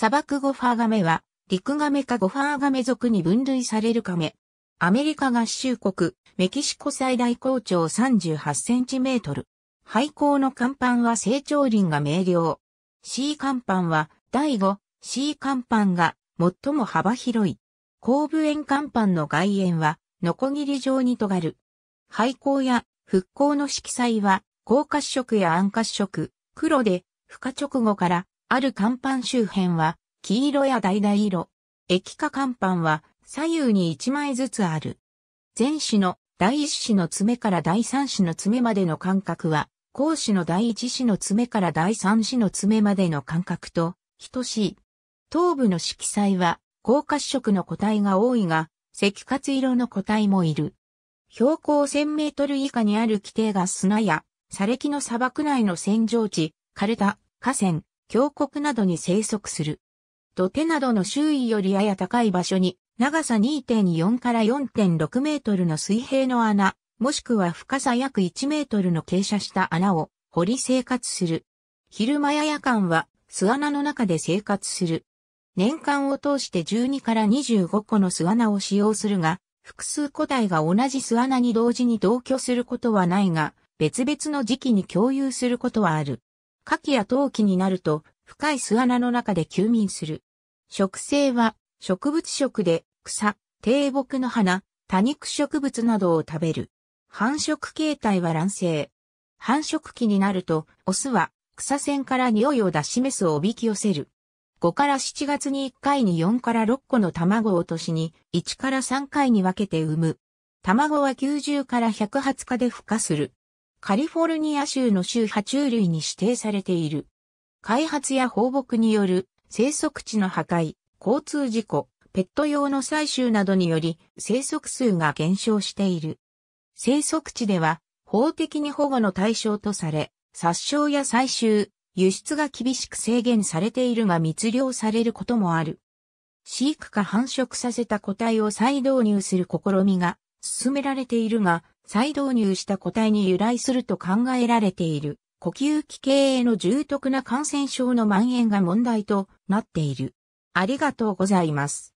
砂漠ゴファーガメは、陸ガメかゴファーガメ属に分類されるカメ。アメリカ合衆国、メキシコ最大高潮38センチメートル。廃校の甲板は成長輪が明瞭。C 甲板は第 5C 甲板が最も幅広い。後部園甲板の外縁はノコギリ状に尖る。廃校や復興の色彩は高褐色や暗褐色、黒で、孵化直後からある甲板周辺は、黄色や橙色。液化甲板は、左右に1枚ずつある。前肢の第一肢の爪から第三肢の爪までの間隔は、後肢の第一肢の爪から第三肢の爪までの間隔と等しい。頭部の色彩は、高褐色の個体が多いが、赤褐色の個体もいる。標高1000メートル以下にある規定が砂や、砂礫の砂漠内の扇状地、枯れた河川、峡谷などに生息する。土手などの周囲よりやや高い場所に、長さ2.4から4.6メートルの水平の穴、もしくは深さ約1メートルの傾斜した穴を掘り生活する。昼間や夜間は巣穴の中で生活する。年間を通して12から25個の巣穴を使用するが、複数個体が同じ巣穴に同時に同居することはないが、別々の時期に共有することはある。夏季や冬季になると、深い巣穴の中で休眠する。植生は、植物食で、草、低木の花、多肉植物などを食べる。繁殖形態は卵生。繁殖期になると、オスは草線から匂いを出しメスをおびき寄せる。5から7月に1回に4から6個の卵を落としに、1から3回に分けて産む。卵は90から100発化で孵化する。カリフォルニア州の州爬虫類に指定されている。開発や放牧による生息地の破壊、交通事故、ペット用の採集などにより生息数が減少している。生息地では法的に保護の対象とされ、殺傷や採集、輸出が厳しく制限されているが密漁されることもある。飼育か繁殖させた個体を再導入する試みが進められているが、再導入した個体に由来すると考えられている、呼吸器系への重篤な感染症の蔓延が問題となっている。ありがとうございます。